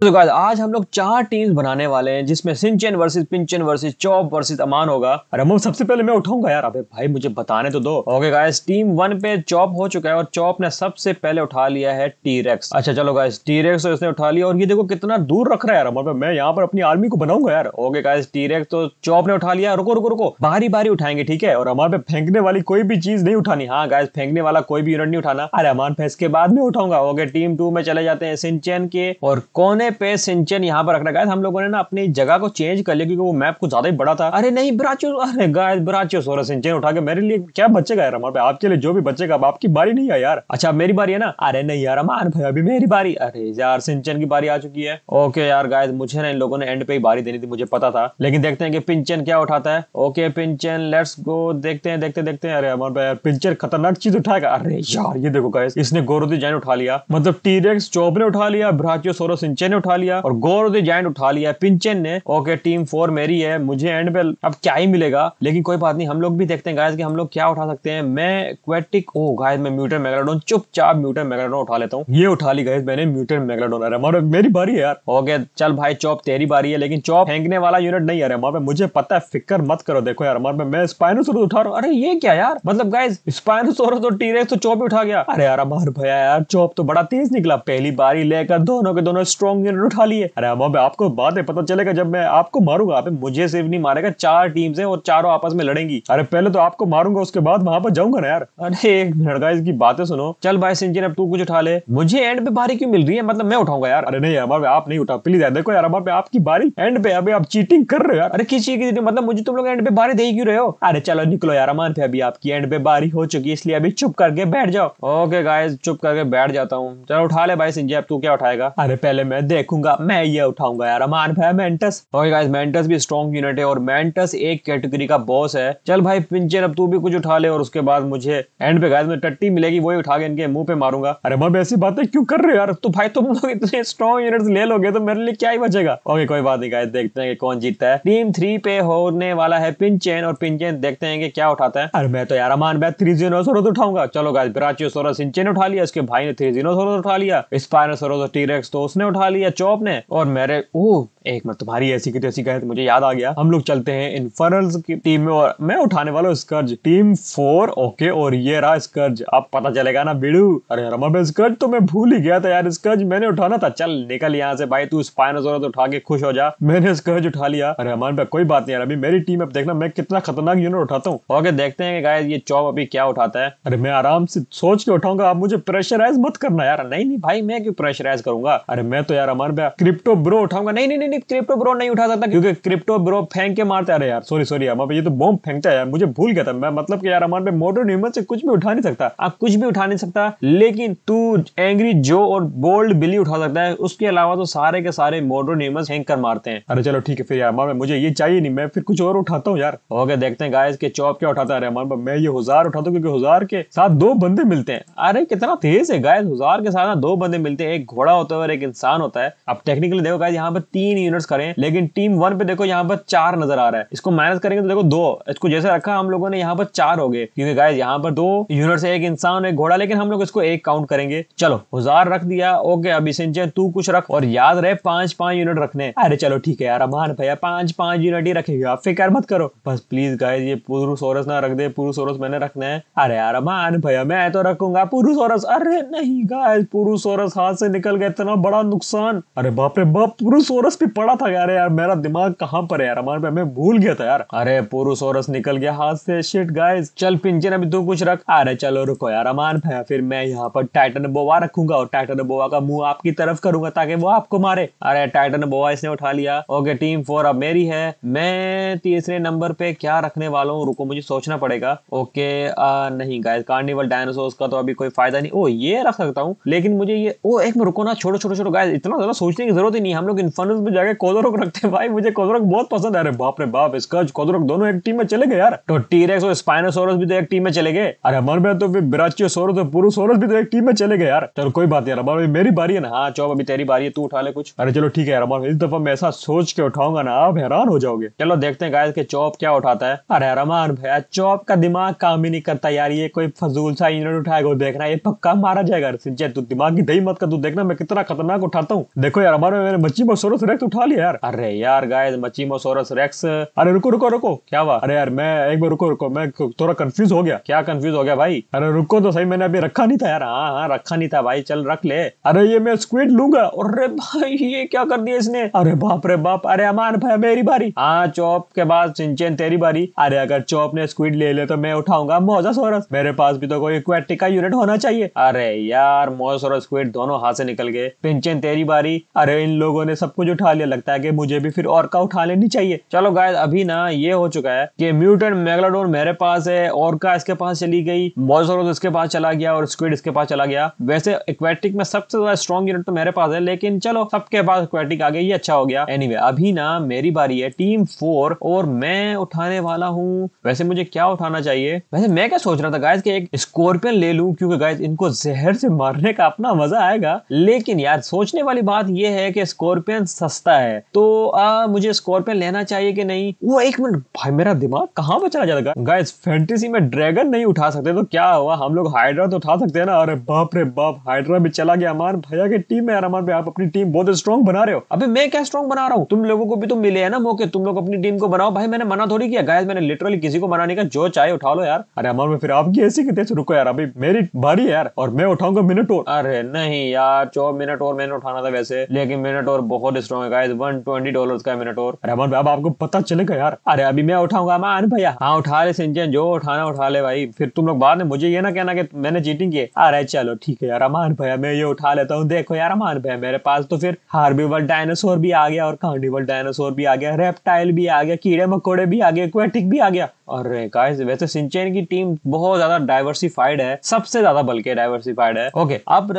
तो गाइस आज हम लोग चार टीम्स बनाने वाले हैं जिसमें Shinchan versus Pinchan versus Chop versus Aman होगा अरे हम सबसे पहले मैं उठाऊंगा यार अबे भाई मुझे बताने तो दो ओके गाइस टीम वन पे चौप हो चुका है और चौप ने सबसे पहले उठा लिया है टीरेक्स अच्छा चलो गाइस टीरेक्स तो इसने उठा लिया और ये देखो कितना दूर रख रहा है यार मतलब मैं यहाँ पर अपनी आर्मी को बनाऊंगा यार ओके गाइस टीरेक्स तो चौप ने उठा लिया रुको रुको रुको बारी बारी उठाएंगे ठीक है और हमारे पे फेंकने वाली कोई भी चीज नहीं उठानी हाँ गाइस फेंकने वाला कोई भी यूनिट नहीं उठाना अरे अमान फेंस के बाद में उठाऊंगा ओके टीम टू में चले जाते हैं सिंचन के और कौन है पे सिंचन यहाँ पर रखना गायस हम लोगों ने ना अपनी जगह को चेंज कर लिया क्योंकि वो मैप को ज्यादा ही बड़ा था अरे नहीं ब्राचो अरे गायस ब्राचो सोरा सिंचन उठा के मेरे लिए क्या बचेगा यार हमारे आपके लिए जो भी बच्चे का आपकी बारी नहीं है यार अच्छा मेरी बारी है ना अरे नहीं यार अमान भाई अभी मेरी बारी अरे यार सिंचन की बारी आ चुकी है ओके यार गायस मुझे ना इन लोगों ने एंड पे ही बारी देनी थी मुझे पता था लेकिन देखते हैं कि पिंचन क्या उठाता है ओके पिंचन लेट्स गो देखते हैं देखते देखते हैं अरे हमारे भाई पिंचन खतरनाक चीज उठाएगा अरे यार ये देखो गायस इसने गोरुदी जैन उठा लिया मतलब टीरेक्स चौप ने उठा लिया ब्राचियो सोरो सिंचन ने उठा लिया और गोर द जैंट उठा लिया पिंचन ने ओके टीम फोर मेरी है मुझे एंड पे अब क्या ही मिलेगा लेकिन कोई बात नहीं हम लोग भी देखते हैं गायज कि हम लोग क्या उठा सकते हैं मैं क्वेटिक ओ गायज मैं म्यूटर मेगाडोन चुपचाप म्यूटर मेगाडोन उठा लेता हूँ ये उठा ली गायज मैंने म्यूटर मेगाडोन अरे हमारा मेरी बारी है यार ओके चल भाई चौप तेरी बारी है लेकिन चौप फेंकने वाला यूनिट नहीं है हमारे मुझे पता है फिक्र मत करो देखो यार हमारे मैं स्पाइनोसोरस उठा रहा हूँ अरे ये क्या यार मतलब गाइज स्पाइनोसोरस और टीरेक्स तो चौप उठा गया अरे यार हमारे भैया यार चौप तो बड़ा तेज निकला पहली बारी लेकर दोनों के दोनों स्ट्रॉन्ग तुमने रन उठा लिए अरे अब आपको बात है पता चलेगा जब मैं आपको मारूंगा आप मुझे सिर्फ नहीं मारेगा चार टीम है और चारों आपस में लड़ेंगी अरे पहले तो आपको मारूंगा उसके बाद वहां पर जाऊंगा ना यार अरे एक लड़का इसकी बातें सुनो चल भाई सिंचन अब तू कुछ उठा ले मुझे एंड पे बारी क्यों मिल रही है मतलब मैं उठाऊंगा यार अरे नहीं हमारे आप नहीं उठा प्लीज यार देखो यार हमारे आपकी बारी एंड पे अभी आप चीटिंग कर रहे हो यार अरे किसी चीज की मतलब मुझे तुम लोग एंड पे बारी दे ही क्यों रहे हो अरे चलो निकलो यार अमान पे अभी आपकी एंड पे बारी हो चुकी है इसलिए अभी चुप करके बैठ जाओ ओके गाइस चुप करके बैठ जाता हूँ चलो उठा ले भाई सिंजय अब तू क्या उठाएगा अरे पहले मैं देखूंगा मैं ये उठाऊंगा यार अमान भाई मेंटस ओके गाइस मेंटस भी स्ट्रॉन्ग यूनिट है और मेंटस एक कैटेगरी का बॉस है चल भाई पिंचर अब तू भी कुछ उठा ले और उसके बाद मुझे एंड पे गाइस मैं टट्टी मिलेगी वही उठा के इनके मुंह पे मारूंगा अरे मैं ऐसी बातें क्यों कर रहे हो यार तो भाई तुम लोग इतने स्ट्रॉन्ग यूनिट्स ले लोगे तो मेरे लिए क्या ही बचेगा ओके कोई बात नहीं गाइस देखते हैं कौन जीतता है टीम थ्री पे होने वाला है पिंचेन और पिंचेन देखते हैं कि क्या उठाता है अरे मैं तो यार अमान भाई थ्री जीरो उठाऊंगा चलो गाइस ब्राचियोसोरस इंचेन उठा लिया इसके भाई ने थ्री जीरो उठा लिया स्पाइनोसोरस और टीरेक्स तो उसने उठा लिया चौप चॉप ने और मेरे ओह एक मतलब तुम्हारी ऐसी की तैसी कहे तो मुझे याद आ गया हम लोग चलते हैं इन्फर्नल्स की टीम में और मैं उठाने वाला हूँ स्कर्ज टीम फोर ओके और ये रहा स्कर्ज अब पता चलेगा ना बिड़ू अरे रमा स्कर्ज तो मैं भूल ही गया था यार स्कर्ज मैंने उठाना था चल निकल यहाँ से भाई तू स्पाइनोजोरस तो उठा के खुश हो जा मैंने स्कर्ज उठा लिया अरे हमारे पे कोई बात नहीं यार अभी मेरी टीम अब देखना मैं कितना खतरनाक यूनिट उठाता हूँ ओके देखते हैं गाय ये चौब अभी क्या उठाता है अरे मैं आराम से सोच के उठाऊंगा आप मुझे प्रेशराइज मत करना यार नहीं नहीं भाई मैं क्यों प्रेशराइज करूंगा अरे मैं तो यार अमर क्रिप्टो ब्रो उठाऊंगा नहीं नहीं नहीं भी क्रिप्टो ब्रो नहीं उठा सकता क्योंकि क्रिप्टो ब्रो फेंक के मारता है यार सॉरी सॉरी यार ये तो बॉम्ब फेंकता है यार मुझे भूल गया था मैं मतलब कि यार हमारे पे मोटर ह्यूमन से कुछ भी उठा नहीं सकता आप कुछ भी उठा नहीं सकता लेकिन तू एंग्री जो और बोल्ड बिली उठा सकता है उसके अलावा तो सारे के सारे मोटर ह्यूमन फेंक कर मारते हैं अरे चलो ठीक है फिर यार अमर मुझे ये चाहिए नहीं मैं फिर कुछ और उठाता हूँ यार ओके देखते हैं गाय के चौप क्या उठाता है अमर मैं ये हजार उठाता हूँ क्योंकि हजार के साथ दो बंदे मिलते हैं अरे कितना तेज है गाय हजार के साथ ना दो बंदे मिलते हैं एक घोड़ा होता है और एक इंसान होता है अब टेक्निकली देखो गाय यहाँ पर तीन तीन यूनिट करें लेकिन टीम वन पे देखो यहाँ पर चार नजर आ रहा है इसको माइनस करेंगे तो देखो दो इसको जैसे रखा हम लोगों ने यहाँ पर चार हो गए क्योंकि गाय यहाँ पर दो यूनिट है एक इंसान एक घोड़ा लेकिन हम लोग इसको एक काउंट करेंगे चलो हजार रख दिया ओके अभी सिंचे तू कुछ रख और याद रहे पांच पांच यूनिट रखने अरे चलो ठीक है यार अमान भैया पांच पांच यूनिट ही रखेगा आप फिक्र मत करो बस प्लीज गाय ये पुरुष सोरस ना रख दे पुरुष सोरस मैंने रखना है अरे यार अमान भैया मैं तो रखूंगा पुरुष सोरस अरे नहीं गाय पुरुष सोरस हाथ से निकल गया इतना बड़ा नुकसान अरे बाप रे बाप पुरुष सोरस पे भी पड़ा था यार यार मेरा दिमाग कहाँ पर है यार हमारे पे मैं भूल गया था यार अरे पुरुष और निकल गया हाथ से शिट गाइस चल पिंजन अभी तू कुछ रख अरे चलो रुको यार अमान भाई फिर मैं यहाँ पर टाइटन बोवा रखूंगा और टाइटन बोवा का मुंह आपकी तरफ करूंगा ताकि वो आपको मारे अरे टाइटन बोवा इसने उठा लिया ओके टीम फोर अब मेरी है मैं तीसरे नंबर पे क्या रखने वाला हूँ रुको मुझे सोचना पड़ेगा ओके आ, नहीं गाय कार्निवल डायनासोर का तो अभी कोई फायदा नहीं ओ ये रख सकता हूँ लेकिन मुझे ये ओ एक रुको ना छोटो छोटो छोटो गाय इतना ज्यादा सोचने की जरूरत ही नहीं हम लोग इन्फर्नल में जाके कोदोरक रखते हैं भाई मुझे कोदोरक बहुत पसंद है अरे बाप रे बाप इसका कोदोरक दोनों एक टीम में चले गए यार तो टीरेक्स और स्पाइनोसोरस भी तो एक टीम में चले गए अरे मन में तो फिर बिराचियोसोरस और पुरुसोरस भी तो एक टीम में चले गए यार चलो कोई बात यार अमर मेरी बारी है ना हाँ चौब अभी तेरी बारी है तू उठा ले कुछ अरे चलो ठीक है यार अमर इस दफा मैं ऐसा सोच के उठाऊंगा ना आप हैरान हो जाओगे चलो देखते हैं गाय के चौप क्या उठाता है अरे रमान भैया चौप का दिमाग काम ही नहीं करता यार ये कोई फजूल सा इंजन उठाएगा देखना ये पक्का मारा जाएगा तू दिमाग की दही मत कर तू देखना मैं कितना खतरनाक उठाता हूँ देखो यार हमारे मेरे बच्ची पर सोरस रेक्ट उठा लिया यार अरे यार गाइस मचीमोसोरस रेक्स अरे रुको रुको रुको क्या हुआ अरे यार मैं एक बार रुको रुको मैं थोड़ा कंफ्यूज हो गया क्या कंफ्यूज हो गया भाई अरे रुको तो सही मैंने अभी रखा नहीं था यार हाँ हाँ रखा नहीं था भाई चल रख ले अरे ये मैं स्क्विड लूंगा अरे भाई ये क्या कर दिया इसने अरे बाप रे बाप अरे अमान भाई मेरी बारी हाँ चौप के बाद सिंचन तेरी बारी अरे अगर चौप ने स्क्विड ले ले तो मैं उठाऊंगा मोजासोरस मेरे पास भी तो कोई इक्वेटिक का यूनिट होना चाहिए अरे यार मोजासोरस स्क्विड दोनों हाथ से निकल गए पिंचन तेरी बारी अरे इन लोगों ने सब कुछ उठा लिए लगता है कि मुझे भी फिर औरका उठा लेनी चाहिए चलो गाय अभी ना ये हो चुका है कि म्यूटेंट मेगलाडोन मेरे पास है औरका इसके पास चली गई बॉजोरोस इसके पास चला गया और स्क्विड इसके पास चला गया वैसे इक्वेटिक में सबसे ज्यादा स्ट्रॉन्ग यूनिट तो मेरे पास है लेकिन चलो सबके पास इक्वेटिक आ गई ये अच्छा हो गया एनी anyway, अभी ना मेरी बारी है टीम फोर और मैं उठाने वाला हूँ वैसे मुझे क्या उठाना चाहिए वैसे मैं क्या सोच रहा था गाइज कि एक स्कॉर्पियन ले लू क्योंकि गाइज इनको जहर से मारने का अपना मजा आएगा लेकिन यार सोचने वाली बात यह है कि स्कॉर्पियन सस्ता सस्ता है तो आ, मुझे स्कॉर्पियन लेना चाहिए कि नहीं वो एक मिनट भाई मेरा दिमाग कहाँ पर चला जाएगा गाइस फैंटेसी में ड्रैगन नहीं उठा सकते तो क्या हुआ हम लोग हाइड्रा तो उठा सकते हैं ना अरे बाप रे बाप हाइड्रा भी चला गया अमान भैया की टीम में यार अमान भाई आप अपनी टीम बहुत स्ट्रॉन्ग बना रहे हो अभी मैं क्या स्ट्रॉन्ग बना रहा हूँ तुम लोगों को भी तो मिले है ना मौके तुम लोग अपनी टीम को बनाओ भाई मैंने मना थोड़ी किया गाइस मैंने लिटरली किसी को मनाने का जो चाहे उठा लो यार अरे अमान में फिर आपकी ऐसी कितने रुको यार अभी मेरी बारी है यार और मैं उठाऊंगा मिनट और अरे नहीं यार चौ मिनट और मैंने उठाना था वैसे लेकिन मिनट और बहुत स्ट्रॉन्ग है गाइस 120 डॉलर्स का अरे अमन भाई आपको पता चलेगा यार अरे अभी मैं उठाऊंगा मान भैया हाँ उठा ले सिंचन जो उठाना उठा ले भाई फिर तुम लोग बाद में मुझे ये ना कहना कि मैंने चीटिंग की अरे चलो ठीक है यार अमान भैया मैं ये उठा लेता हूँ देखो यार अमान भैया मेरे पास तो फिर हार्बिवल डायनासोर भी आ गया और कार्निवल डायनासोर भी आ गया रेप्टाइल भी आ गया कीड़े मकोड़े भी आ गए क्वेटिक भी आ गया और गाइस वैसे सिंचेन की टीम बहुत ज्यादा डाइवर्सिफाइड है सबसे ज्यादा बल्कि डाइवर्सिफाइड है ओके अब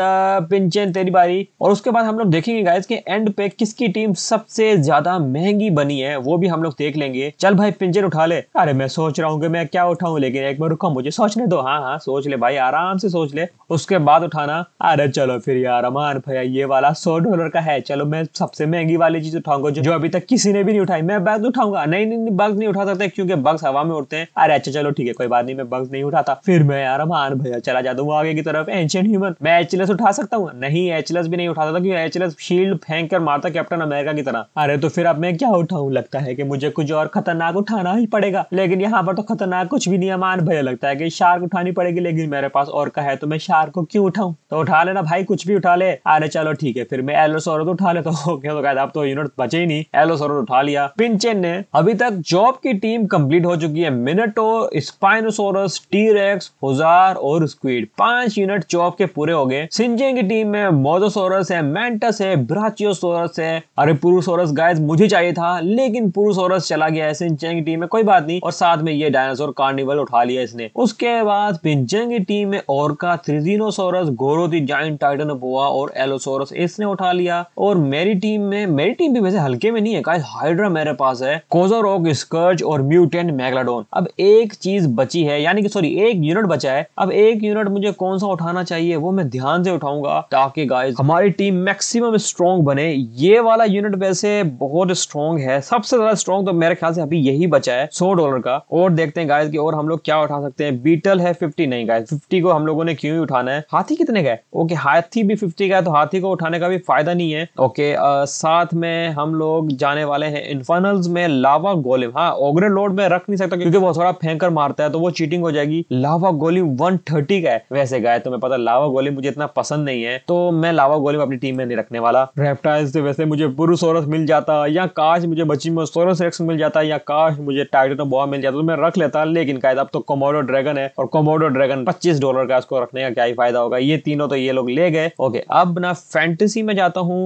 पिंचेन तेरी बारी और उसके बाद हम लोग देखेंगे गाइस कि एंड पे किसकी टीम सबसे ज्यादा महंगी बनी है वो भी हम लोग देख लेंगे चल भाई पिंचेन उठा ले अरे मैं सोच रहा हूँ मैं क्या उठाऊ लेकिन एक बार रुका मुझे सोचने दो हाँ हाँ सोच ले भाई आराम से सोच ले उसके बाद उठाना अरे चलो फिर यार अमान भैया ये वाला सौ डॉलर का है चलो मैं सबसे महंगी वाली चीज उठाऊंगा जो अभी तक किसी ने भी नहीं उठाई मैं बग उठाऊंगा नहीं नहीं, नहीं बग्स नहीं उठा सकते क्योंकि बग्स हवा में उठते हैं अरे अच्छा चलो ठीक है कोई बात नहीं मैं बंक नहीं उठाता फिर मैं यार मान भैया चला जाता हूँ आगे की तरफ एंशियंट ह्यूमन मैं एचलेस उठा सकता हूँ नहीं एचलेस भी नहीं उठाता था क्योंकि एचलेस शील्ड फेंक कर मारता कैप्टन अमेरिका की तरह अरे तो फिर अब मैं क्या उठाऊ लगता है की मुझे कुछ और खतरनाक उठाना ही पड़ेगा लेकिन यहाँ पर तो खतरनाक कुछ भी नहीं है मान भैया लगता है की शार्क उठानी पड़ेगी लेकिन मेरे पास और का है तो मैं शार्क को क्यों उठाऊ तो उठा लेना भाई कुछ भी उठा ले अरे चलो ठीक है फिर मैं एलोसोरो तो उठा लेता हूँ तो अब तो यूनिट बचे ही नहीं एलोसोरो उठा लिया पिंचेन ने अभी तक जॉब की टीम कंप्लीट हो चुकी है हैं मिनटो स्पाइनोसोरस टीरेक्स होजार और स्क्वीड पांच यूनिट चौप के पूरे हो गए सिंजे की टीम में मोजोसोरस है मेंटस है ब्राचियोसोरस है अरे पुरुषोरस गाइस मुझे चाहिए था लेकिन पुरुषोरस चला गया है सिंचे की टीम में कोई बात नहीं और साथ में ये डायनासोर कार्निवल उठा लिया इसने उसके बाद पिंजन की टीम में ओरका थ्रिजीनोसोरस गोरो दी जाइंट टाइटन बोआ और एलोसोरस इसने उठा लिया और मेरी टीम में मेरी टीम भी वैसे हल्के में नहीं है हाइड्रा मेरे पास है कोजोरोक स्कर्ज और म्यूटेंट मैगलाडोन डाउन अब एक चीज बची है यानी कि सॉरी एक यूनिट बचा है अब एक यूनिट मुझे कौन सा उठाना चाहिए वो मैं ध्यान से उठाऊंगा ताकि गाइस हमारी टीम मैक्सिमम स्ट्रॉन्ग बने ये वाला यूनिट वैसे बहुत स्ट्रॉन्ग है सबसे ज्यादा स्ट्रॉन्ग तो मेरे ख्याल से अभी यही बचा है सौ डॉलर का और देखते हैं गाइस की और हम लोग क्या उठा सकते हैं बीटल है फिफ्टी नहीं गाय फिफ्टी को हम लोगों ने क्यों उठाना है हाथी कितने का है ओके हाथी भी फिफ्टी का है तो हाथी को उठाने का भी फायदा नहीं है ओके साथ में हम लोग जाने वाले हैं इन्फर्नल्स में लावा गोलिम हाँ ओग्रे लोड में रख नहीं सकता क्योंकि वो थोड़ा फेंक कर मारता है तो वो चीटिंग हो जाएगी लावा गोली 130 का है वैसे गाय तुम्हें पता लावा गोली मुझे इतना पसंद नहीं है तो मैं लावा गोली अपनी टीम में नहीं रखने वाला रेप्टाइल्स से वैसे मुझे पुरुसोरस मिल जाता या काश मुझे बची में सोरस रेक्स मिल जाता या काश मुझे टाइटन बॉ मिल जाता तो मैं रख लेता लेकिन कायदा अब तो कोमोडो ड्रैगन है और कोमोडो ड्रैगन पच्चीस डॉलर का उसको रखने का क्या ही फायदा होगा ये तीनों तो ये लोग ले गए ओके अब ना फैंटेसी में जाता हूँ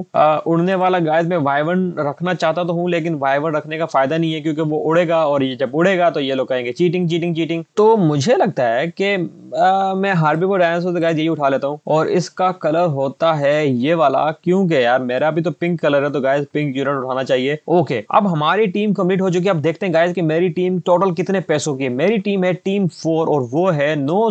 उड़ने वाला गाय में वाइवन रखना चाहता तो हूँ लेकिन वाइवन रखने का फायदा नहीं है क्योंकि वो उड़ेगा और ये जब उड़ेगा तो ये लोग कहेंगे चीटिंग चीटिंग चीटिंग तो मुझे लगता है कि मैं हार्बी को डायस होता गाइज यही उठा लेता हूँ और इसका कलर होता है ये वाला क्योंकि यार मेरा भी तो पिंक कलर है तो गाइज पिंक यूनिट उठाना चाहिए ओके अब हमारी टीम कम्प्लीट हो चुकी है अब देखते हैं गाइज की मेरी टीम टोटल कितने पैसों की है मेरी टीम है टीम फोर और वो है नौ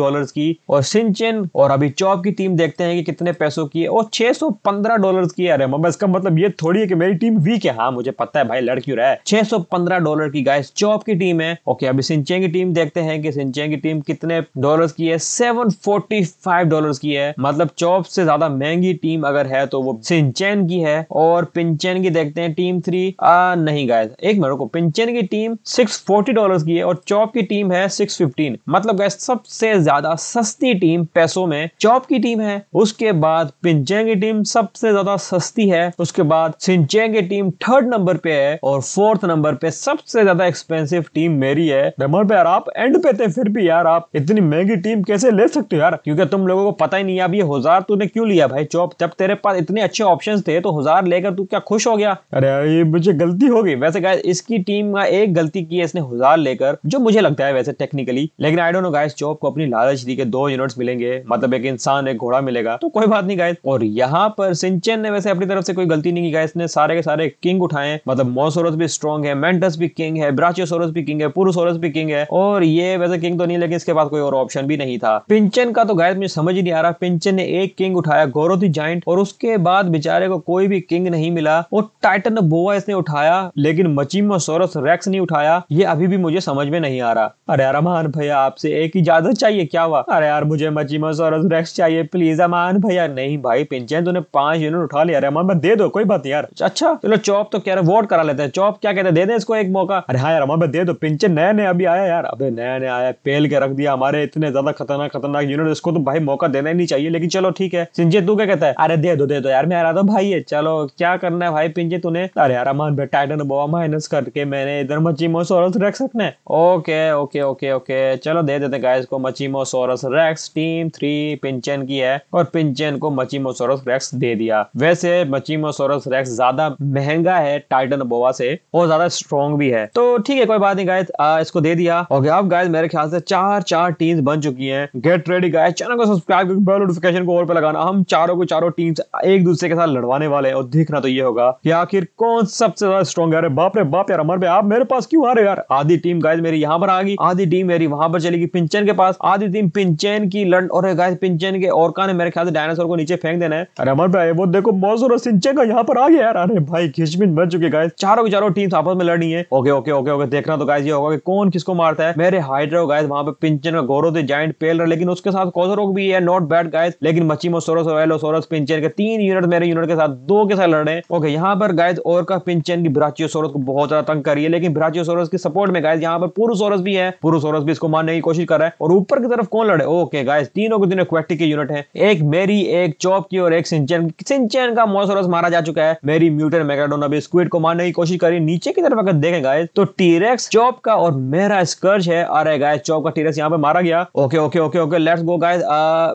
डॉलर की और सिंचिन और अभी चौप की टीम देखते हैं कि कितने पैसों की है और 615 डॉलर की है अरे इसका मतलब ये थोड़ी है कि मेरी टीम वीक है हाँ मुझे पता है भाई लड़की रहा है छह 615 डॉलर की गाइस चौप की टीम है ओके अभी अब की टीम देखते हैं कि सिंचें की टीम कितने डॉलर की है 745 डॉलर्स की है मतलब चौप से ज्यादा महंगी टीम अगर है तो वो सिंचेन की है और पिंचेन की देखते हैं टीम थ्री आ, नहीं गाय एक मेरे को पिंचेन की टीम सिक्स फोर्टी डॉलर की है और चौप की टीम है सिक्स फिफ्टीन मतलब गाय सबसे ज्यादा सस्ती टीम पैसों में चौप की टीम है उसके बाद पिंचेन की टीम सबसे ज्यादा सस्ती है उसके बाद सिंचेन की टीम थर्ड नंबर पे है और फोर्थ नंबर पे सबसे ज्यादा एक्सपेंसिव सिर्फ टीम मेरी है ब्रह्मण पे यार आप एंड पे थे फिर भी यार आप इतनी महंगी टीम कैसे ले सकते हो यार क्योंकि तुम लोगों को पता ही नहीं अब ये हजार तूने क्यों लिया भाई चौप जब तेरे पास इतने अच्छे ऑप्शन थे तो हजार लेकर तू क्या खुश हो गया अरे ये मुझे गलती हो गई वैसे गाय इसकी टीम का एक गलती की है इसने हजार लेकर जो मुझे लगता है वैसे टेक्निकली लेकिन आई डोंट नो गाइस चौप को अपनी लालच दी के दो यूनिट्स मिलेंगे मतलब एक इंसान एक घोड़ा मिलेगा तो कोई बात नहीं गाइस और यहाँ पर सिंचन ने वैसे अपनी तरफ से कोई गलती नहीं की गाइस ने सारे के सारे किंग उठाए मतलब मोसोरस भी स्ट्रॉन्ग है मेंटस भी किंग है ब्राचियोसोरस सोरस भी किंग है पूर्व सोरस भी किंग है और ये वैसे किंग तो नहीं लेकिन इसके पास कोई और ऑप्शन भी नहीं था पिंचन का तो गायद मुझे समझ ही नहीं आ रहा पिंचन ने एक किंग उठाया गौरव थी जाइंट और उसके बाद बेचारे को कोई भी किंग नहीं मिला और टाइटन बोवा इसने उठाया लेकिन मचीमो सोरस रेक्स नहीं उठाया ये अभी भी मुझे समझ में नहीं आ रहा अरे अरमान भैया आपसे एक इजाजत चाहिए क्या हुआ अरे यार मुझे मचीमो सोरस रेक्स चाहिए प्लीज अमान भैया नहीं भाई पिंचन तूने पांच यूनिट उठा लिया अरे अमान भाई दे दो कोई बात यार अच्छा चलो चौप तो कह रहे वोट करा लेते हैं चौप क्या कहते हैं दे दे इसको एक मौका अरे हाँ यार अमान भाई दे दे दो तो पिंचन नया नया अभी आया यार अबे नया नया आया पेल के रख दिया हमारे इतने ज्यादा खतरनाक खतरनाक यूनिट इसको तो भाई मौका देना ही नहीं चाहिए लेकिन चलो ठीक है सिंजे तू क्या कहता है अरे दे दो दे दो यार मैं आ रहा था भाई है चलो क्या करना है भाई पिंचे तूने अरे यार अमान भाई टाइटन बोवा माइनस करके मैंने इधर मचीमो सोरस रख सकते हैं ओके ओके ओके ओके चलो दे देते गाइस को Machimosaurus rex team three Pinchan की है और पिंचन को मचीमो सोरस रेक्स दे दिया वैसे मचीमो सोरस रेक्स ज्यादा महंगा है टाइटन बोवा से और ज्यादा स्ट्रॉन्ग भी है तो ठीक है कोई बात बात नहीं गाय इसको दे दिया ओके अब गाय मेरे ख्याल से चार चार टीम्स बन चुकी हैं गेट रेडी गाय चैनल को सब्सक्राइब करके बेल नोटिफिकेशन को और पे लगाना हम चारों को चारों टीम्स एक दूसरे के साथ लड़वाने वाले हैं और देखना तो ये होगा कि आखिर कौन सबसे ज्यादा स्ट्रॉन्ग है बाप रे बाप यार अमर आप मेरे पास क्यों आ रहे यार आधी टीम गाय मेरी यहाँ पर आ गई आधी टीम मेरी वहां पर चलेगी पिंचन के पास आधी टीम पिंचन की लड़ और गाय पिंचन के और ने मेरे ख्याल से डायनासोर को नीचे फेंक देना है अरे अमर भाई वो देखो मौजूर सिंचे का यहाँ पर आ गया यार अरे भाई खिचमिन बन चुके गाय चारों के चारों टीम्स आपस में लड़नी है ओके ओके ओके ओके देखना तो तो गाइज ये होगा कि कौन किसको मारता है मेरे हाइड्रो गाइज वहां पे पिंचन का गोरो थे जाइंट रहा लेकिन उसके साथ कॉजरोक भी है नॉट बैड गाइज लेकिन मचीमो सोरस और सोरस पिंचन के तीन यूनिट मेरे यूनिट के साथ दो के साथ लड़ रहे हैं ओके यहाँ पर गाइज और का पिंचन की ब्राचियो सोरस को बहुत ज्यादा तंग करी है लेकिन सोरस की सपोर्ट में गाइज यहाँ पर पूर्व सोरस भी है पूर्व सोरस भी इसको मारने की कोशिश कर रहा है और ऊपर की तरफ कौन लड़े ओके गाइज तीनों के तीनों क्वेटिक के यूनिट है एक मेरी एक चौप की और एक सिंचन सिंचन का मोसोरस मारा जा चुका है मेरी म्यूटन मेगाडोन अभी स्क्विड को मारने की कोशिश करी नीचे की तरफ अगर देखें गाइज तो टीरेक्स चौप का और मेरा स्कर्ज है आ रहा है गाइस चॉप का टीरस यहाँ पे मारा गया okay okay okay okay let's go guy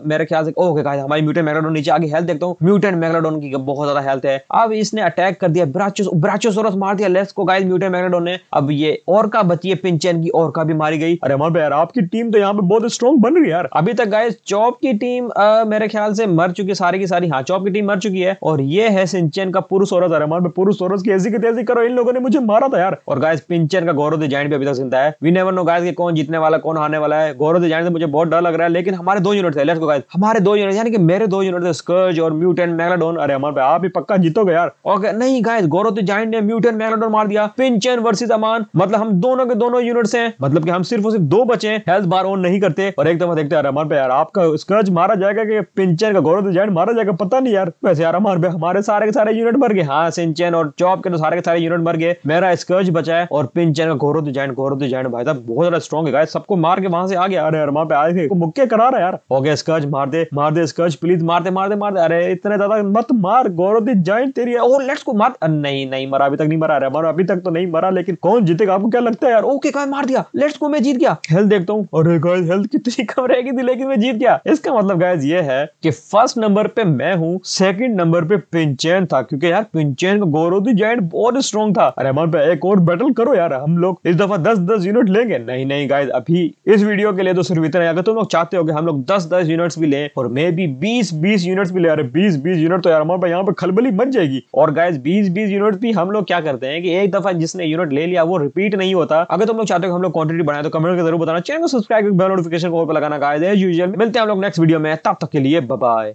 मेरे ख्याल से ओके गाय हमारी म्यूटेंट मैग्राडोन नीचे आगे हेल्थ देखता हूँ म्यूटेंट मैग्राडोन की बहुत ज्यादा हेल्थ है अब इसने अटैक कर दिया ब्राचोस ब्राचोसोरस मार दिया लेट्स गो गाय म्यूटेंट मैग्राडोन ने अब ये और का बची है पिंचन की और का भी मारी गई अरे अमर यार आपकी टीम तो यहाँ पे बहुत स्ट्रॉन्ग बन रही है यार अभी तक गाय चौप की टीम मेरे ख्याल से मर चुकी है सारी की सारी हाँ चौप की टीम मर चुकी है और ये है सिंचन का पुरुष और पुरुष औरत की ऐसी की तैसी करो इन लोगों ने मुझे मारा था यार और गाय पिंचन का गौरव जैन भी अभी तक जिंदा है वी नेवर नो गाइस कि कौन जीतने वाला कौन हारने वाला है गौरव द जैन से मुझे बहुत डर लग रहा है लेकिन हमारे दो यूनिट है लेट्स गो गाइस हमारे दो यूनिट यानी कि मेरे दो यूनिट है स्कर्ज और म्यूटेंट मैगलाडोन अरे अमन भाई आप भी पक्का जीतोगे यार ओके नहीं गाइस गौरव द जैन ने म्यूटेंट मैगलाडोन मार दिया पिंचन वर्सेस अमन मतलब हम दोनों के दोनों यूनिट्स हैं मतलब कि हम सिर्फ और सिर्फ दो बचे हैं हेल्थ बार ऑन नहीं करते और एक दफा तो देखते यार अमन भाई यार आपका स्कर्ज मारा जाएगा कि पिंचन का गौरव द जैन मारा जाएगा पता नहीं यार वैसे यार अमन भाई हमारे सारे के सारे यूनिट मर गए हाँ सिंचन और चौप के तो सारे के सारे यूनिट मर गए मेरा स्कर्ज बचा है और पिंचन का गोरद जैन गोरद जैन भाई साहब बहुत ज्यादा स्ट्रॉन्ग है सबको मार के वहां से आ गया अरे यार वहां पे आए थे मुक्के करा रहा यार हो गया स्कर्च मार दे मार दे स्कर्ज प्लीज मार दे मार दे मार दे अरे इतने ज्यादा मत मार गौरव जैन तेरी ओ लेट्स को मार नहीं नहीं मरा अभी तक नहीं मरा अरे मारो अभी तक तो नहीं मरा लेकिन कौन जीतेगा आपको क्या लगता है यार ओके का मार दिया लेट्स को मैं जीत गया हेल्थ देखता हूँ अरे गाइस हेल्थ कितनी कम रहेगी थी लेकिन मैं जीत गया इसका मतलब गाइस ये है कि फर्स्ट नंबर पे मैं हूँ सेकंड नंबर पे पिंचैन था क्योंकि यार पिंचैन का गौरव जैन बहुत स्ट्रॉन्ग था अरे हमारे पे एक और बैटल करो यार हम लोग लोग इस दफा दस दस यूनिट लेंगे नहीं नहीं गाइज अभी इस वीडियो के लिए तो सिर्फ इतना अगर तुम लोग चाहते हो कि हम लोग दस दस यूनिट भी ले और मे बी बीस बीस यूनिट भी ले अरे बीस बीस यूनिट तो यार हमारे यहाँ पर खलबली मच जाएगी और गाइज बीस बीस यूनिट भी हम लोग क्या करते हैं कि एक दफा जिसने यूनिट ले लिया वो रिपीट नहीं होता अगर तुम लोग चाहते हो हम लोग क्वानिटी बनाए तो कमेंट के जरूर बताना चैनल को सब्सक्राइब नोटिफिकेशन को लगाना गाइज यूजल मिलते हैं हम लोग नेक्स्ट वीडियो में तब तक के लिए बाय